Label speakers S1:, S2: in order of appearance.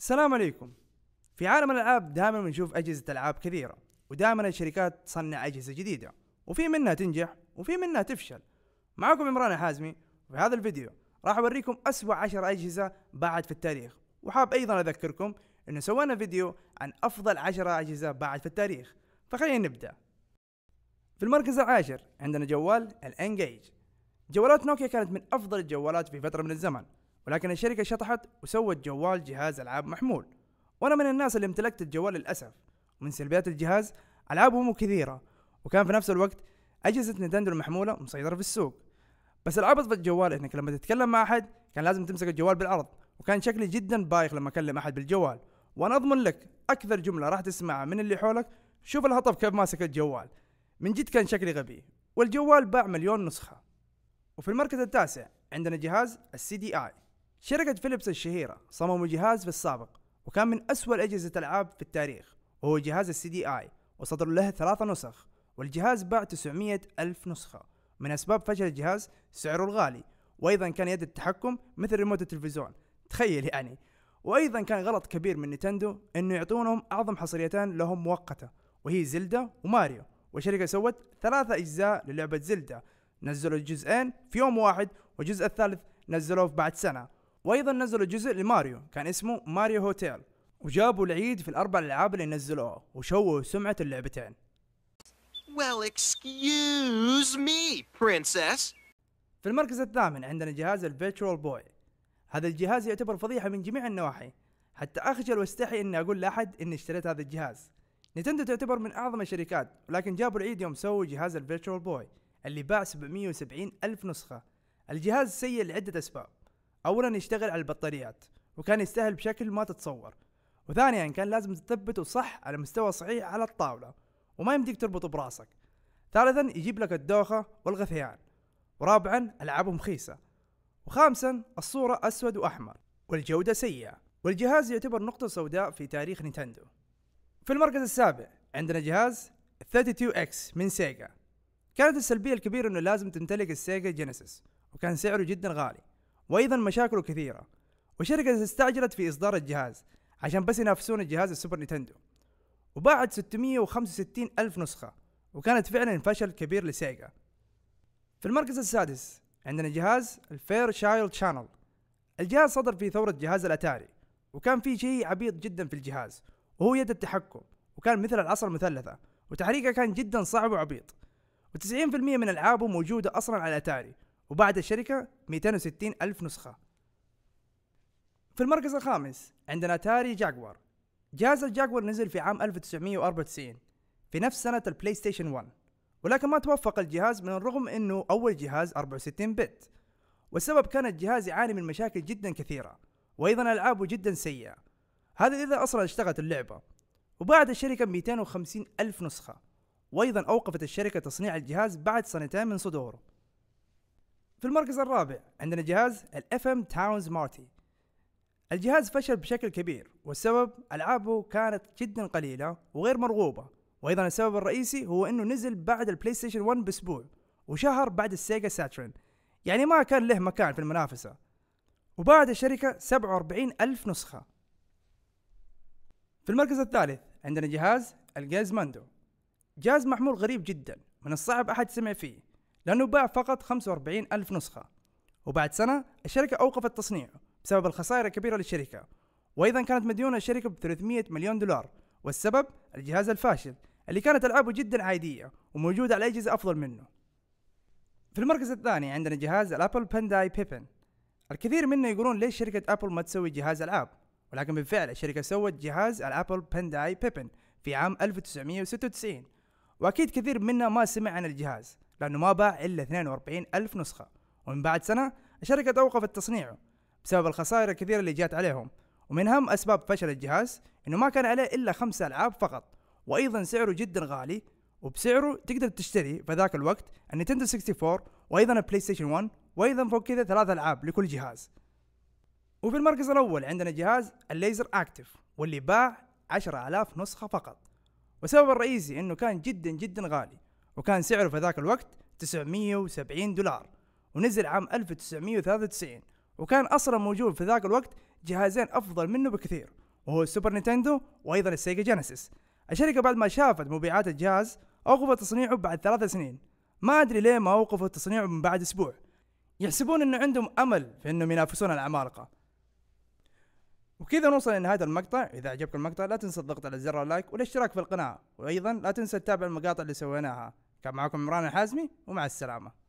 S1: السلام عليكم في عالم الالعاب دائما بنشوف اجهزه العاب كثيره ودائما الشركات تصنع اجهزه جديده وفي منها تنجح وفي منها تفشل معكم عمران حازمي وفي هذا الفيديو راح اوريكم اسوأ عشر اجهزة باعت في التاريخ وحاب ايضا اذكركم انه سوينا فيديو عن افضل عشرة اجهزة باعت في التاريخ فخلينا نبدأ في المركز العاشر عندنا جوال الانجيج جوالات نوكيا كانت من افضل الجوالات في فترة من الزمن ولكن الشركة شطحت وسوت جوال جهاز ألعاب محمول وأنا من الناس اللي امتلكت الجوال للأسف ومن سلبيات الجهاز ألعابه مو كثيرة وكان في نفس الوقت أجهزة نينتندو المحمولة مسيطرة في السوق بس العبط في الجوال انك لما تتكلم مع احد كان لازم تمسك الجوال بالارض وكان شكلي جدا بايخ لما اكلم احد بالجوال وانا اضمن لك اكثر جمله راح تسمعها من اللي حولك شوف الهطف كيف ماسك الجوال من جد كان شكلي غبي والجوال باع مليون نسخه وفي المركز التاسع عندنا جهاز السي دي اي شركة فيليبس الشهيرة صمموا جهاز في السابق وكان من أسوأ أجهزة الألعاب في التاريخ وهو جهاز السي دي آي وصدروا له ثلاثة نسخ والجهاز باع 900 ألف نسخة من أسباب فشل الجهاز سعره الغالي وأيضا كان يد التحكم مثل ريموت التلفزيون تخيل يعني وأيضا كان غلط كبير من نينتندو أنه يعطونهم أعظم حصريتان لهم مؤقتة وهي زلدا وماريو والشركة سوت ثلاثة أجزاء للعبة زلدا نزلوا الجزئين في يوم واحد والجزء الثالث نزلوه بعد سنة وايضا نزلوا جزء لماريو كان اسمه ماريو هوتيل وجابوا العيد في الاربع العاب اللي نزلوها وشوهوا سمعه اللعبتين Well, excuse me, princess. في المركز الثامن عندنا جهاز الفيرتشوال بوي هذا الجهاز يعتبر فضيحة من جميع النواحي حتى أخجل واستحي إني أقول لأحد إني اشتريت هذا الجهاز نتندو تعتبر من أعظم الشركات ولكن جابوا العيد يوم سووا جهاز الفيرتشوال بوي اللي باع 770 ألف نسخة الجهاز سيء لعدة أسباب اولا يشتغل على البطاريات وكان يستاهل بشكل ما تتصور وثانيا كان لازم تثبته صح على مستوى صحيح على الطاولة وما يمديك تربطه براسك ثالثا يجيب لك الدوخة والغثيان ورابعا ألعابهم خيسة وخامسا الصورة أسود وأحمر والجودة سيئة والجهاز يعتبر نقطة سوداء في تاريخ نينتندو في المركز السابع عندنا جهاز 32X من سيجا كانت السلبية الكبيرة انه لازم تمتلك السيجا جينيسيس وكان سعره جدا غالي وايضا مشاكله كثيره وشركة استعجلت في اصدار الجهاز عشان بس ينافسون الجهاز السوبر نينتندو وباعت 665 ألف نسخة وكانت فعلا فشل كبير لسيجا في المركز السادس عندنا جهاز الفير شايلد شانل الجهاز صدر في ثورة جهاز الأتاري وكان في شيء عبيط جدا في الجهاز وهو يد التحكم وكان مثل العصا المثلثة وتحريكه كان جدا صعب وعبيط و90% من ألعابه موجودة أصلا على الأتاري وبعد الشركة 260 ألف نسخة في المركز الخامس عندنا تاري جاكوار جهاز الجاكوار نزل في عام 1994 في نفس سنة البلاي ستيشن 1 ولكن ما توفق الجهاز من الرغم انه اول جهاز 64 بت والسبب كان الجهاز يعاني من مشاكل جدا كثيرة وايضا العابه جدا سيئة هذا اذا اصلا اشتغلت اللعبة وبعد الشركة 250 ألف نسخة وايضا اوقفت الشركة تصنيع الجهاز بعد سنتين من صدوره في المركز الرابع عندنا جهاز ال FM Towns Marty الجهاز فشل بشكل كبير والسبب العابه كانت جدا قليله وغير مرغوبه وايضا السبب الرئيسي هو انه نزل بعد البلاي ستيشن 1 باسبوع وشهر بعد السيجا ساترن يعني ما كان له مكان في المنافسه وباعت الشركه 47 ألف نسخه في المركز الثالث عندنا جهاز الجاز ماندو جهاز محمول غريب جدا من الصعب احد سمع فيه لأنه باع فقط 45 ألف نسخة وبعد سنة الشركة أوقفت التصنيع بسبب الخسائر الكبيرة للشركة وأيضا كانت مديونة الشركة ب 300 مليون دولار والسبب الجهاز الفاشل اللي كانت ألعابه جدا عادية وموجودة على أجهزة أفضل منه في المركز الثاني عندنا جهاز الأبل بانداي بيبن الكثير منا يقولون ليش شركة أبل ما تسوي جهاز ألعاب ولكن بالفعل الشركة سوت جهاز الأبل بانداي بيبن في عام 1996 وأكيد كثير منا ما سمع عن الجهاز لأنه ما باع إلا 42 ألف نسخة ومن بعد سنة الشركة توقفت تصنيعه بسبب الخسائر الكثيرة اللي جات عليهم ومن أهم أسباب فشل الجهاز إنه ما كان عليه إلا خمسة ألعاب فقط وأيضا سعره جدا غالي وبسعره تقدر تشتري في ذاك الوقت النينتندو 64 وأيضا البلاي ستيشن 1 وأيضا فوق كذا ثلاث ألعاب لكل جهاز وفي المركز الأول عندنا جهاز الليزر أكتف واللي باع ألاف نسخة فقط والسبب الرئيسي انه كان جدا جدا غالي وكان سعره في ذاك الوقت 970 دولار ونزل عام 1993 وكان اصلا موجود في ذاك الوقت جهازين افضل منه بكثير وهو السوبر نينتندو وايضا السيجا جينيسيس الشركة بعد ما شافت مبيعات الجهاز اوقفت تصنيعه بعد ثلاث سنين ما ادري ليه ما اوقفوا تصنيعه من بعد اسبوع يحسبون انه عندهم امل في انهم ينافسون العمالقة وكذا نوصل لنهاية المقطع إذا عجبك المقطع لا تنسى الضغط على زر اللايك والاشتراك في القناة وأيضا لا تنسى تتابع المقاطع اللي سويناها كان معكم عمران الحازمي ومع السلامة